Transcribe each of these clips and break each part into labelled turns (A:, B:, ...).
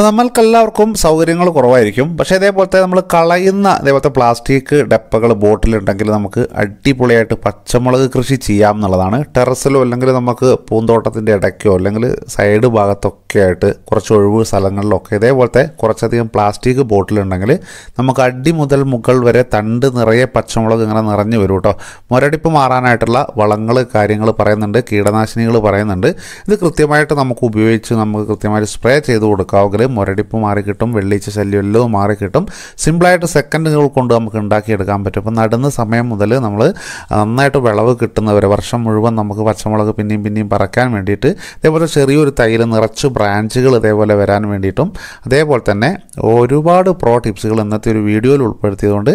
A: അപ്പോൾ നമ്മൾക്കെല്ലാവർക്കും സൗകര്യങ്ങൾ കുറവായിരിക്കും പക്ഷേ ഇതേപോലത്തെ നമ്മൾ കളയുന്ന ഇതേപോലത്തെ പ്ലാസ്റ്റിക് ഡപ്പകൾ ബോട്ടിലുണ്ടെങ്കിൽ നമുക്ക് അടിപൊളിയായിട്ട് പച്ചമുളക് കൃഷി ചെയ്യാം എന്നുള്ളതാണ് ടെറസിലോ അല്ലെങ്കിൽ നമുക്ക് പൂന്തോട്ടത്തിൻ്റെ ഇടയ്ക്കോ അല്ലെങ്കിൽ സൈഡ് ഭാഗത്തൊക്കെ ആയിട്ട് കുറച്ച് ഒഴിവ് സ്ഥലങ്ങളിലൊക്കെ ഇതേപോലത്തെ കുറച്ചധികം പ്ലാസ്റ്റിക് ബോട്ടിലുണ്ടെങ്കിൽ നമുക്ക് അടി മുതൽ മുകൾ വരെ തണ്ട് നിറയെ പച്ചമുളക് ഇങ്ങനെ നിറഞ്ഞു വരും കേട്ടോ മുരടിപ്പ് മാറാനായിട്ടുള്ള വളങ്ങൾ കാര്യങ്ങൾ പറയുന്നുണ്ട് കീടനാശിനികൾ പറയുന്നുണ്ട് ഇത് കൃത്യമായിട്ട് നമുക്ക് ഉപയോഗിച്ച് നമുക്ക് കൃത്യമായിട്ട് സ്പ്രേ ചെയ്ത് കൊടുക്കാമെങ്കിൽ മുരടിപ്പ് മാറിക്കിട്ടും വെള്ളീച്ച ശല്യം എല്ലാം മാറിക്കിട്ടും സിമ്പിളായിട്ട് സെക്കൻഡുകൾ കൊണ്ട് നമുക്ക് ഉണ്ടാക്കിയെടുക്കാൻ പറ്റും അപ്പോൾ നടുന്ന സമയം മുതൽ നമ്മൾ നന്നായിട്ട് വിളവ് കിട്ടുന്നവരെ വർഷം മുഴുവൻ നമുക്ക് പച്ചമുളക് പിന്നെയും പിന്നെയും പറക്കാൻ വേണ്ടിയിട്ട് അതേപോലെ ചെറിയൊരു തൈയിൽ നിറച്ച് ബ്രാഞ്ചുകൾ ഇതേപോലെ വരാൻ വേണ്ടിയിട്ടും അതേപോലെ തന്നെ ഒരുപാട് പ്രോ ടിപ്സുകൾ ഇന്നത്തെ ഒരു വീഡിയോയിൽ ഉൾപ്പെടുത്തിയതുകൊണ്ട്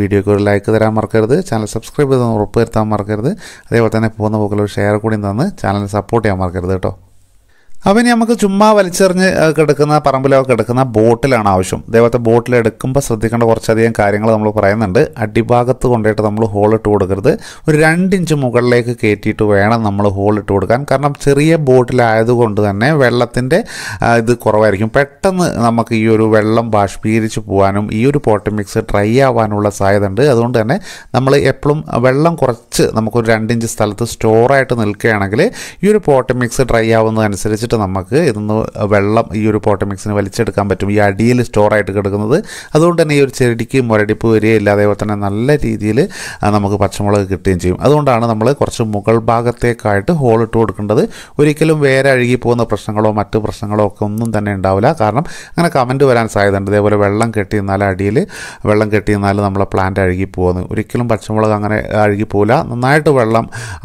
A: വീഡിയോയ്ക്ക് ഒരു ലൈക്ക് തരാൻ മറക്കരുത് ചാനൽ സബ്സ്ക്രൈബ് ചെയ്തെന്ന് ഉറപ്പ് വരുത്താൻ മറക്കരുത് അതേപോലെ തന്നെ പോകുന്ന പോക്കിൽ ഒരു ഷെയർ കൂടി തന്ന് ചാനൽ സപ്പോർട്ട് ചെയ്യാൻ മറക്കരുത് കേട്ടോ അപ്പം ഇനി നമുക്ക് ചുമ്മാ വലിച്ചെറിഞ്ഞ് കിടക്കുന്ന പറമ്പിലോ കിടക്കുന്ന ബോട്ടിലാണ് ആവശ്യം ദൈവത്തെ ബോട്ടിൽ എടുക്കുമ്പോൾ ശ്രദ്ധിക്കേണ്ട കുറച്ചധികം കാര്യങ്ങൾ നമ്മൾ പറയുന്നുണ്ട് അടിഭാഗത്ത് കൊണ്ടുപോയിട്ട് നമ്മൾ ഹോൾ ഇട്ട് കൊടുക്കരുത് ഒരു രണ്ടിഞ്ച് മുകളിലേക്ക് കയറ്റിയിട്ട് വേണം നമ്മൾ ഹോൾ ഇട്ട് കൊടുക്കാൻ കാരണം ചെറിയ ബോട്ടിലായതുകൊണ്ട് തന്നെ വെള്ളത്തിൻ്റെ ഇത് കുറവായിരിക്കും പെട്ടെന്ന് നമുക്ക് ഈ ഒരു വെള്ളം ബാഷ്പീകരിച്ച് പോകാനും ഈ ഒരു പോട്ട് മിക്സ് ഡ്രൈ ആവാനുള്ള സാധ്യത ഉണ്ട് അതുകൊണ്ട് തന്നെ നമ്മൾ എപ്പോഴും വെള്ളം കുറച്ച് നമുക്കൊരു രണ്ടിഞ്ച് സ്ഥലത്ത് സ്റ്റോറായിട്ട് നിൽക്കുകയാണെങ്കിൽ ഈ ഒരു പോട്ട് മിക്സ് ഡ്രൈ ആവുന്നതനുസരിച്ച് വെച്ചിട്ട് നമുക്ക് ഇതൊന്ന് വെള്ളം ഈ ഒരു മിക്സിന് വലിച്ചെടുക്കാൻ പറ്റും ഈ അടിയിൽ സ്റ്റോറായിട്ട് കിടക്കുന്നത് അതുകൊണ്ട് തന്നെ ഈ ഒരു ചെടിക്ക് മുരടിപ്പ് വരികയില്ല അതേപോലെ തന്നെ നല്ല രീതിയിൽ നമുക്ക് പച്ചമുളക് കിട്ടുകയും ചെയ്യും അതുകൊണ്ടാണ് നമ്മൾ കുറച്ച് മുകൾ ഭാഗത്തേക്കായിട്ട് ഹോൾ ഇട്ട് കൊടുക്കേണ്ടത് ഒരിക്കലും വേറെ അഴുകി പോകുന്ന പ്രശ്നങ്ങളോ മറ്റു പ്രശ്നങ്ങളോ ഒക്കെ ഒന്നും തന്നെ ഉണ്ടാവില്ല കാരണം അങ്ങനെ കമൻറ്റ് വരാൻ സാധ്യതയുണ്ട് അതേപോലെ വെള്ളം കെട്ടി നിന്നാൽ അടിയിൽ വെള്ളം കെട്ടി നിന്നാൽ നമ്മളെ പ്ലാന്റ് അഴുകി പോകുന്നു ഒരിക്കലും പച്ചമുളക് അങ്ങനെ അഴുകി പോകില്ല നന്നായിട്ട് വെള്ളം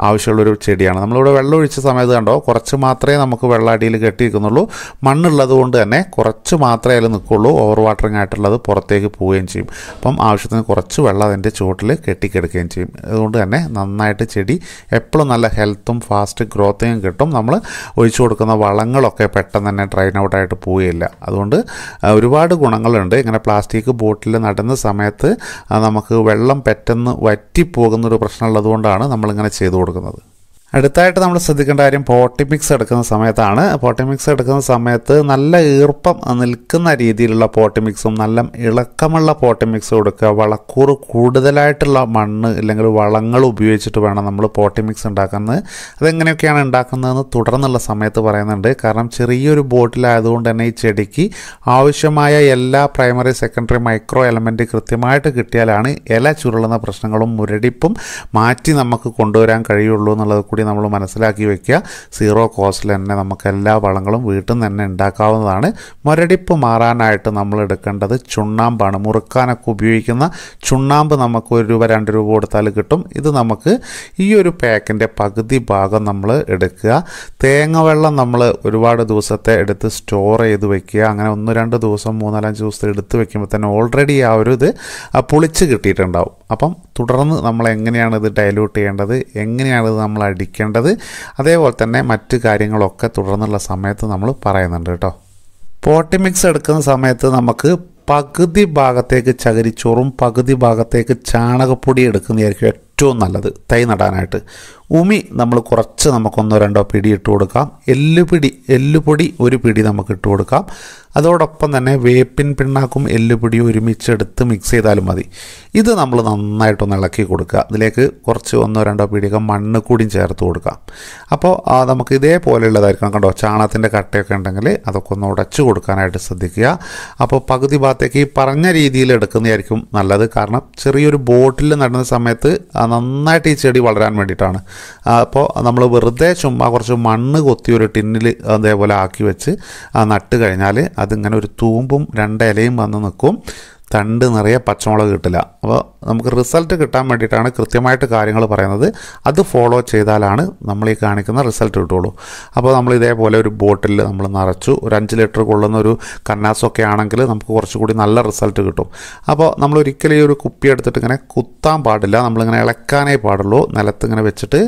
A: ആവശ്യമുള്ളൊരു ചെടിയാണ് നമ്മളിവിടെ വെള്ളം ഒഴിച്ച സമയത്ത് കണ്ടോ കുറച്ച് മാത്രമേ നമുക്ക് വെള്ളം അടിയിൽ നിൽക്കുന്നുള്ളൂ മണ്ണുള്ളത് കൊണ്ട് തന്നെ കുറച്ച് മാത്രമേ അതിൽ നിൽക്കുള്ളൂ ഓവർ വാട്ടറിങ് ആയിട്ടുള്ളത് പുറത്തേക്ക് പോവുകയും ചെയ്യും അപ്പം ആവശ്യത്തിന് കുറച്ച് വെള്ളം അതിൻ്റെ ചുവട്ടിൽ കെട്ടിക്കെടുക്കുകയും ചെയ്യും അതുകൊണ്ട് തന്നെ നന്നായിട്ട് ചെടി എപ്പോഴും നല്ല ഹെൽത്തും ഫാസ്റ്റ് ഗ്രോത്തിങ്ങും കിട്ടും നമ്മൾ ഒഴിച്ചു കൊടുക്കുന്ന വളങ്ങളൊക്കെ പെട്ടെന്ന് തന്നെ ഡ്രൈൻ ഔട്ടായിട്ട് പോവുകയില്ല അതുകൊണ്ട് ഒരുപാട് ഗുണങ്ങളുണ്ട് ഇങ്ങനെ പ്ലാസ്റ്റിക് ബോട്ടിൽ നടുന്ന സമയത്ത് നമുക്ക് വെള്ളം പെട്ടെന്ന് വറ്റിപ്പോകുന്നൊരു പ്രശ്നമുള്ളതുകൊണ്ടാണ് നമ്മളിങ്ങനെ ചെയ്തു കൊടുക്കുന്നത് അടുത്തായിട്ട് നമ്മൾ ശ്രദ്ധിക്കേണ്ട കാര്യം പോട്ടി മിക്സ് എടുക്കുന്ന സമയത്താണ് പോട്ടി മിക്സ് എടുക്കുന്ന സമയത്ത് നല്ല ഈർപ്പം നിൽക്കുന്ന രീതിയിലുള്ള പോട്ടി മിക്സും നല്ല ഇളക്കമുള്ള പോട്ടി മിക്സും കൊടുക്കുക വളക്കൂറ് കൂടുതലായിട്ടുള്ള മണ്ണ് അല്ലെങ്കിൽ വളങ്ങൾ ഉപയോഗിച്ചിട്ട് വേണം നമ്മൾ പോട്ടി മിക്സ് ഉണ്ടാക്കുന്നത് അതെങ്ങനെയൊക്കെയാണ് ഉണ്ടാക്കുന്നതെന്ന് തുടർന്നുള്ള സമയത്ത് പറയുന്നുണ്ട് കാരണം ചെറിയൊരു ബോട്ടിലായതുകൊണ്ട് തന്നെ ഈ ചെടിക്ക് ആവശ്യമായ എല്ലാ പ്രൈമറി സെക്കൻഡറി മൈക്രോ എലമെൻറ്റ് കൃത്യമായിട്ട് കിട്ടിയാലാണ് ഇല ചുരുളുന്ന പ്രശ്നങ്ങളും മുരടിപ്പും മാറ്റി നമുക്ക് കൊണ്ടുവരാൻ കഴിയുള്ളൂ എന്നുള്ളത് കൂടി കൂടി നമ്മൾ മനസ്സിലാക്കി വെക്കുക സീറോ കോസ്റ്റിൽ തന്നെ നമുക്ക് എല്ലാ വളങ്ങളും വീട്ടിൽ നിന്ന് തന്നെ ഉണ്ടാക്കാവുന്നതാണ് മുരടിപ്പ് മാറാനായിട്ട് നമ്മൾ എടുക്കേണ്ടത് ചുണ്ണാമ്പാണ് മുറുക്കാനൊക്കെ ഉപയോഗിക്കുന്ന ചുണ്ണാമ്പ് നമുക്ക് ഒരു രൂപ രണ്ട് രൂപ കൊടുത്താൽ കിട്ടും ഇത് നമുക്ക് ഈ ഒരു പാക്കിൻ്റെ പകുതി ഭാഗം നമ്മൾ എടുക്കുക തേങ്ങ വെള്ളം നമ്മൾ ഒരുപാട് ദിവസത്തെ എടുത്ത് സ്റ്റോർ ചെയ്ത് വെക്കുക അങ്ങനെ ഒന്ന് രണ്ട് ദിവസം മൂന്നാലഞ്ച് ദിവസത്തെ എടുത്ത് വെക്കുമ്പോൾ തന്നെ ഓൾറെഡി ആ ഒരു ഇത് പുളിച്ച് കിട്ടിയിട്ടുണ്ടാവും അപ്പം തുടർന്ന് നമ്മൾ എങ്ങനെയാണ് ഇത് ഡയലൂട്ട് ചെയ്യേണ്ടത് എങ്ങനെയാണ് ഇത് നമ്മൾ അടിക്കേണ്ടത് അതേപോലെ തന്നെ മറ്റ് കാര്യങ്ങളൊക്കെ തുടർന്നുള്ള സമയത്ത് നമ്മൾ പറയുന്നുണ്ട് കേട്ടോ പോട്ടി മിക്സ് എടുക്കുന്ന സമയത്ത് നമുക്ക് പകുതി ഭാഗത്തേക്ക് ചകിരിച്ചോറും പകുതി ഭാഗത്തേക്ക് ചാണകപ്പൊടി എടുക്കുന്നതായിരിക്കും ഏറ്റവും നല്ലത് തൈ നടാനായിട്ട് ഉമി നമ്മൾ കുറച്ച് നമുക്കൊന്നോ രണ്ടോ പിടി ഇട്ട് കൊടുക്കാം എല്ലുപിടി എല്ലുപൊടി ഒരു പിടി നമുക്ക് ഇട്ട് കൊടുക്കാം അതോടൊപ്പം തന്നെ വേപ്പിൻ പിണ്ണാക്കും എല്ലുപൊടിയും ഒരുമിച്ച് മിക്സ് ചെയ്താലും മതി ഇത് നമ്മൾ നന്നായിട്ടൊന്ന് ഇളക്കി കൊടുക്കുക അതിലേക്ക് കുറച്ച് ഒന്നോ രണ്ടോ പീടികം മണ്ണ് കൂടിയും ചേർത്ത് കൊടുക്കാം അപ്പോൾ നമുക്ക് ഇതേപോലെയുള്ളതായിരിക്കണം കണ്ടോ ചാണകത്തിൻ്റെ കട്ടയൊക്കെ ഉണ്ടെങ്കിൽ അതൊക്കെ ഒന്ന് ഉടച്ചു കൊടുക്കാനായിട്ട് ശ്രദ്ധിക്കുക അപ്പോൾ പകുതി ഭാഗത്തേക്ക് ഈ പറഞ്ഞ രീതിയിൽ എടുക്കുന്നതായിരിക്കും നല്ലത് കാരണം ചെറിയൊരു ബോട്ടിൽ നടുന്ന സമയത്ത് നന്നായിട്ട് ഈ ചെടി വളരാൻ വേണ്ടിയിട്ടാണ് അപ്പോൾ നമ്മൾ വെറുതെ ചുമ്മാ കുറച്ച് മണ്ണ് കൊത്തി ഒരു ടിന്നിൽ അതേപോലെ ആക്കി വെച്ച് നട്ട് കഴിഞ്ഞാൽ അതിങ്ങനെ ഒരു തൂമ്പും രണ്ട് ഇലയും വന്ന് നിൽക്കും തണ്ട് നിറയെ പച്ചമുളക് കിട്ടില്ല അപ്പോൾ നമുക്ക് റിസൾട്ട് കിട്ടാൻ വേണ്ടിയിട്ടാണ് കൃത്യമായിട്ട് കാര്യങ്ങൾ പറയുന്നത് അത് ഫോളോ ചെയ്താലാണ് നമ്മൾ ഈ കാണിക്കുന്ന റിസൾട്ട് കിട്ടുള്ളൂ അപ്പോൾ നമ്മൾ ഇതേപോലെ ഒരു ബോട്ടിൽ നമ്മൾ നിറച്ചു ഒരു അഞ്ച് ലിറ്റർ കൊള്ളുന്ന ഒരു കന്നാസൊക്കെ ആണെങ്കിൽ നമുക്ക് കുറച്ചുകൂടി നല്ല റിസൾട്ട് കിട്ടും അപ്പോൾ നമ്മൾ ഒരിക്കലും ഈ ഒരു കുപ്പി എടുത്തിട്ട് ഇങ്ങനെ കുത്താൻ പാടില്ല നമ്മളിങ്ങനെ ഇളക്കാനേ പാടുള്ളൂ നിലത്ത് ഇങ്ങനെ വെച്ചിട്ട്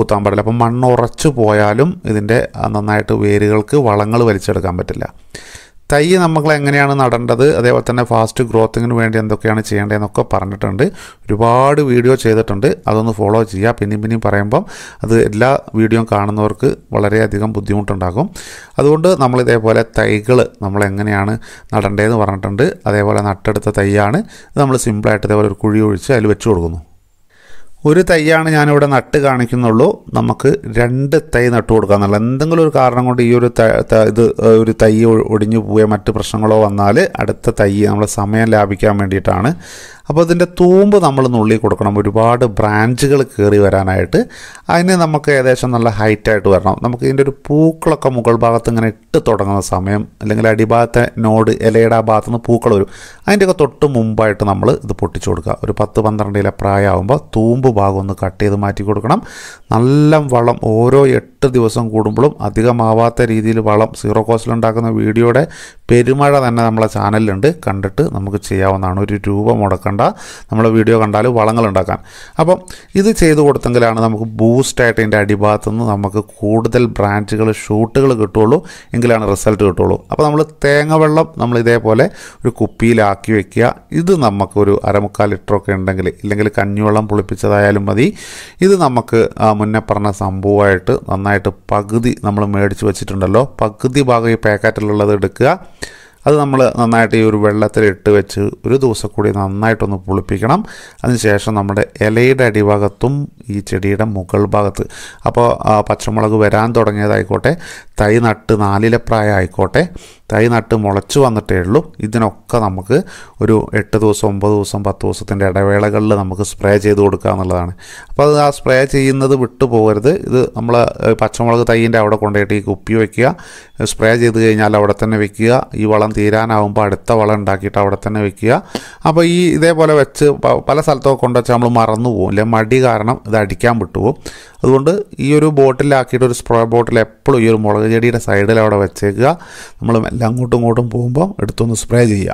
A: കുത്താൻ പാടില്ല അപ്പം മണ്ണ് ഉറച്ചു പോയാലും ഇതിൻ്റെ നന്നായിട്ട് വേരുകൾക്ക് വളങ്ങൾ വലിച്ചെടുക്കാൻ പറ്റില്ല തൈ നമ്മൾ എങ്ങനെയാണ് നടേണ്ടത് അതേപോലെ തന്നെ ഫാസ്റ്റ് ഗ്രോത്തിങ്ങിന് വേണ്ടി എന്തൊക്കെയാണ് ചെയ്യേണ്ടതെന്നൊക്കെ പറഞ്ഞിട്ടുണ്ട് ഒരുപാട് വീഡിയോ ചെയ്തിട്ടുണ്ട് അതൊന്ന് ഫോളോ ചെയ്യുക പിന്നെയും പിന്നെയും പറയുമ്പം അത് എല്ലാ വീഡിയോയും കാണുന്നവർക്ക് വളരെയധികം ബുദ്ധിമുട്ടുണ്ടാകും അതുകൊണ്ട് നമ്മൾ ഇതേപോലെ തൈകൾ നമ്മൾ എങ്ങനെയാണ് നടേണ്ടതെന്ന് പറഞ്ഞിട്ടുണ്ട് അതേപോലെ നട്ടെടുത്ത തൈയാണ് നമ്മൾ സിമ്പിളായിട്ട് ഇതേപോലെ ഒരു കുഴി ഒഴിച്ച് അതിൽ വെച്ച് കൊടുക്കുന്നു ഒരു തൈയാണ് ഞാനിവിടെ നട്ട് കാണിക്കുന്നുള്ളൂ നമുക്ക് രണ്ട് തൈ നട്ട് എന്നുള്ള എന്തെങ്കിലും ഒരു കാരണം കൊണ്ട് ഈ ഒരു ഇത് ഒരു തൈ ഒടിഞ്ഞു പോയ മറ്റ് പ്രശ്നങ്ങളോ വന്നാൽ അടുത്ത തൈ നമ്മൾ സമയം ലാഭിക്കാൻ വേണ്ടിയിട്ടാണ് അപ്പോൾ അതിൻ്റെ തൂമ്പ് നമ്മൾ നുള്ളി കൊടുക്കണം ഒരുപാട് ബ്രാഞ്ചുകൾ കയറി വരാനായിട്ട് അതിന് നമുക്ക് ഏകദേശം നല്ല ഹൈറ്റായിട്ട് വരണം നമുക്ക് ഇതിൻ്റെ ഒരു പൂക്കളൊക്കെ മുകൾ ഭാഗത്ത് ഇങ്ങനെ ഇട്ട് തുടങ്ങുന്ന സമയം അല്ലെങ്കിൽ അടിഭാഗത്തെ നോട് ഇലയുടെ ആ ഭാഗത്ത് നിന്ന് പൂക്കൾ വരും അതിൻ്റെയൊക്കെ തൊട്ട് മുമ്പായിട്ട് നമ്മൾ ഇത് പൊട്ടിച്ചു കൊടുക്കുക ഒരു പത്ത് പന്ത്രണ്ട് ഇല പ്രായമാകുമ്പോൾ തൂമ്പ് ഭാഗം ഒന്ന് കട്ട് ചെയ്ത് മാറ്റി കൊടുക്കണം നല്ല വളം ഓരോ എട്ട് ദിവസം കൂടുമ്പോഴും അധികമാവാത്ത രീതിയിൽ വളം സീറോ ഉണ്ടാക്കുന്ന വീഡിയോയുടെ പെരുമഴ തന്നെ നമ്മളെ ചാനലിലുണ്ട് കണ്ടിട്ട് നമുക്ക് ചെയ്യാവുന്നതാണ് ഒരു രൂപ മുടക്കേണ്ട വേണ്ട നമ്മൾ വീഡിയോ കണ്ടാൽ വളങ്ങൾ ഉണ്ടാക്കാൻ അപ്പം ഇത് ചെയ്തു കൊടുത്തെങ്കിലാണ് നമുക്ക് ബൂസ്റ്റായിട്ട് ഇതിൻ്റെ അടിഭാഗത്തു നിന്ന് നമുക്ക് കൂടുതൽ ബ്രാഞ്ചുകൾ ഷൂട്ടുകൾ കിട്ടുള്ളൂ എങ്കിലാണ് റിസൾട്ട് കിട്ടുള്ളൂ അപ്പോൾ നമ്മൾ തേങ്ങ വെള്ളം നമ്മൾ ഇതേപോലെ ഒരു കുപ്പിയിലാക്കി വെക്കുക ഇത് നമുക്കൊരു അരമുക്കാൽ ലിറ്ററൊക്കെ ഉണ്ടെങ്കിൽ ഇല്ലെങ്കിൽ കഞ്ഞിവെള്ളം പുളിപ്പിച്ചതായാലും മതി ഇത് നമുക്ക് മുന്നേ പറഞ്ഞ സംഭവമായിട്ട് നന്നായിട്ട് പകുതി നമ്മൾ മേടിച്ച് വെച്ചിട്ടുണ്ടല്ലോ പകുതി ഭാഗം ഈ പാക്കറ്റിലുള്ളത് എടുക്കുക അത് നമ്മൾ നന്നായിട്ട് ഈ ഒരു വെള്ളത്തിൽ ഇട്ട് വെച്ച് ഒരു ദിവസം കൂടി നന്നായിട്ടൊന്ന് പുളിപ്പിക്കണം അതിനുശേഷം നമ്മുടെ ഇലയുടെ അടിഭാഗത്തും ഈ ചെടിയുടെ മുകൾ ഭാഗത്ത് അപ്പോൾ പച്ചമുളക് വരാൻ തുടങ്ങിയതായിക്കോട്ടെ തൈ നട്ട് നാലിലപ്രായം ആയിക്കോട്ടെ തൈ നട്ട് മുളച്ചു വന്നിട്ടേ ഉള്ളൂ ഇതിനൊക്കെ നമുക്ക് ഒരു എട്ട് ദിവസം ഒമ്പത് ദിവസം പത്ത് ദിവസത്തിൻ്റെ ഇടവേളകളിൽ നമുക്ക് സ്പ്രേ ചെയ്ത് കൊടുക്കുക എന്നുള്ളതാണ് അപ്പോൾ അത് ആ സ്പ്രേ ചെയ്യുന്നത് വിട്ടു പോകരുത് ഇത് നമ്മൾ പച്ചമുളക് തൈയിൻ്റെ അവിടെ കൊണ്ടുപോയിട്ട് ഈ കുപ്പി വയ്ക്കുക സ്പ്രേ ചെയ്ത് കഴിഞ്ഞാൽ അവിടെ തന്നെ വെക്കുക ഈ വളം തീരാനാവുമ്പോൾ അടുത്ത വളം ഉണ്ടാക്കിയിട്ട് അവിടെ തന്നെ വെക്കുക അപ്പോൾ ഈ ഇതേപോലെ വെച്ച് പല സ്ഥലത്തൊക്കെ വച്ചാൽ നമ്മൾ മറന്നു പോകും അല്ലെ മടി കാരണം ഇത് അടിക്കാൻ വിട്ടുപോകും അതുകൊണ്ട് ഈ ഒരു ബോട്ടിലാക്കിയിട്ട് ഒരു സ്പ്രേ ബോട്ടിൽ എപ്പോഴും ഈ ഒരു മുളക് ചെടിയുടെ സൈഡിൽ അവിടെ വെച്ചേക്കുക നമ്മൾ അല്ല അങ്ങോട്ടും ഇങ്ങോട്ടും പോകുമ്പോൾ എടുത്തൊന്ന് സ്പ്രേ ചെയ്യുക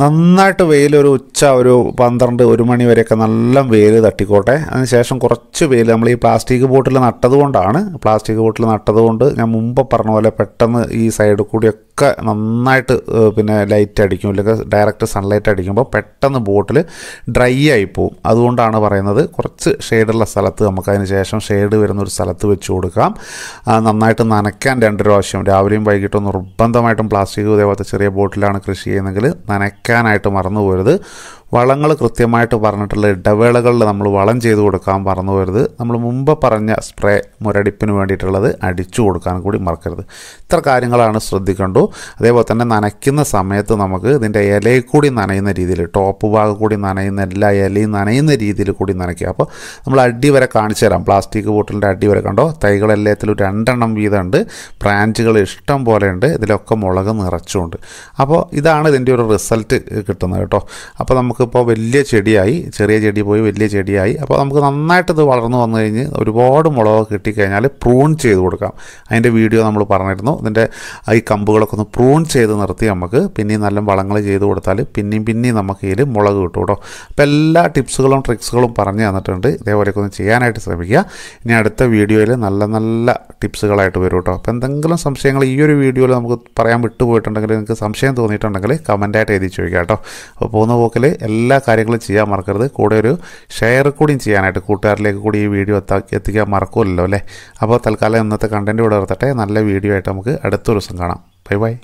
A: നന്നായിട്ട് വെയിലൊരു ഒരു ഉച്ച ഒരു പന്ത്രണ്ട് ഒരു മണി വരെയൊക്കെ നല്ല വെയിൽ തട്ടിക്കോട്ടെ അതിനുശേഷം കുറച്ച് വെയിൽ നമ്മൾ ഈ പ്ലാസ്റ്റിക് ബോട്ടിൽ നട്ടതുകൊണ്ടാണ് പ്ലാസ്റ്റിക് ബോട്ടിൽ നട്ടതുകൊണ്ട് ഞാൻ മുമ്പ് പറഞ്ഞ പോലെ പെട്ടെന്ന് ഈ സൈഡ് കൂടിയൊക്കെ നന്നായിട്ട് പിന്നെ ലൈറ്റ് അടിക്കും അല്ലെങ്കിൽ ഡയറക്റ്റ് സൺലൈറ്റ് അടിക്കുമ്പോൾ പെട്ടെന്ന് ബോട്ടിൽ ഡ്രൈ ആയി പോവും അതുകൊണ്ടാണ് പറയുന്നത് കുറച്ച് ഷെയ്ഡുള്ള സ്ഥലത്ത് നമുക്ക് അതിന് ശേഷം ഷെയ്ഡ് വരുന്ന ഒരു സ്ഥലത്ത് വെച്ച് കൊടുക്കാം നന്നായിട്ട് നനയ്ക്കാൻ രണ്ട് പ്രാവശ്യം രാവിലെയും വൈകിട്ടും നിർബന്ധമായിട്ടും പ്ലാസ്റ്റിക് ഇതേപോലത്തെ ചെറിയ ബോട്ടിലാണ് കൃഷി ചെയ്യുന്നതെങ്കിൽ നനയ്ക്കാൻ വായിക്കാനായിട്ട് മറന്നു പോരുത് വളങ്ങൾ കൃത്യമായിട്ട് പറഞ്ഞിട്ടുള്ള ഇടവേളകളിൽ നമ്മൾ വളം ചെയ്ത് കൊടുക്കാൻ പറഞ്ഞു വരുത് നമ്മൾ മുമ്പ് പറഞ്ഞ സ്പ്രേ മുരടിപ്പിന് വേണ്ടിയിട്ടുള്ളത് അടിച്ചു കൊടുക്കാൻ കൂടി മറക്കരുത് ഇത്ര കാര്യങ്ങളാണ് ശ്രദ്ധിക്കേണ്ടു അതേപോലെ തന്നെ നനയ്ക്കുന്ന സമയത്ത് നമുക്ക് ഇതിൻ്റെ ഇലയിൽ കൂടി നനയുന്ന രീതിയിൽ ടോപ്പ് ഭാഗം കൂടി നനയുന്ന എല്ലാ ഇലയും നനയുന്ന രീതിയിൽ കൂടി നനയ്ക്കുക അപ്പോൾ നമ്മൾ അടി വരെ കാണിച്ചു തരാം പ്ലാസ്റ്റിക് ബോട്ടിലിൻ്റെ അടി വരെ കണ്ടോ തൈകൾ എല്ലാത്തിലും രണ്ടെണ്ണം വീതമുണ്ട് ബ്രാഞ്ചുകൾ ഇഷ്ടം പോലെയുണ്ട് ഇതിലൊക്കെ മുളക് നിറച്ചുകൊണ്ട് അപ്പോൾ ഇതാണ് ഇതിൻ്റെ ഒരു റിസൾട്ട് കിട്ടുന്നത് കേട്ടോ അപ്പോൾ നമുക്ക് നമുക്കിപ്പോൾ വലിയ ചെടിയായി ചെറിയ ചെടി പോയി വലിയ ചെടിയായി അപ്പോൾ നമുക്ക് ഇത് വളർന്നു വന്നു കഴിഞ്ഞ് ഒരുപാട് മുളക് കിട്ടിക്കഴിഞ്ഞാൽ പ്രൂൺ ചെയ്ത് കൊടുക്കാം അതിൻ്റെ വീഡിയോ നമ്മൾ പറഞ്ഞിരുന്നു ഇതിൻ്റെ ഈ കമ്പുകളൊക്കെ ഒന്ന് പ്രൂൺ ചെയ്ത് നിർത്തി നമുക്ക് പിന്നെയും നല്ല വളങ്ങൾ ചെയ്ത് കൊടുത്താൽ പിന്നെയും പിന്നെയും നമുക്ക് ഇതിൽ മുളക് കിട്ടും കേട്ടോ അപ്പോൾ എല്ലാ ടിപ്സുകളും ട്രിക്സുകളും പറഞ്ഞു തന്നിട്ടുണ്ട് ഇതേപോലെയൊക്കെ ഒന്ന് ചെയ്യാനായിട്ട് ശ്രമിക്കുക ഇനി അടുത്ത വീഡിയോയിൽ നല്ല നല്ല ടിപ്സുകളായിട്ട് വരും കേട്ടോ അപ്പോൾ എന്തെങ്കിലും സംശയങ്ങൾ ഈ ഒരു വീഡിയോയിൽ നമുക്ക് പറയാൻ വിട്ടുപോയിട്ടുണ്ടെങ്കിൽ നിങ്ങൾക്ക് സംശയം തോന്നിയിട്ടുണ്ടെങ്കിൽ കമൻറ്റായിട്ട് എഴുതി ചോദിക്കാം കേട്ടോ അപ്പോൾ പോകുന്ന പോക്കിൽ എല്ലാ കാര്യങ്ങളും ചെയ്യാൻ മറക്കരുത് കൂടെ ഒരു ഷെയർ കൂടിയും ചെയ്യാനായിട്ട് കൂട്ടുകാരിലേക്ക് കൂടി ഈ വീഡിയോ എത്തിക്കാൻ മറക്കുമല്ലോ അല്ലേ അപ്പോൾ തൽക്കാലം ഇന്നത്തെ കണ്ടൻറ്റ് ഇവിടെ നിർത്തട്ടെ നല്ല വീഡിയോ ആയിട്ട് നമുക്ക് അടുത്ത ദിവസം കാണാം ബൈ ബൈ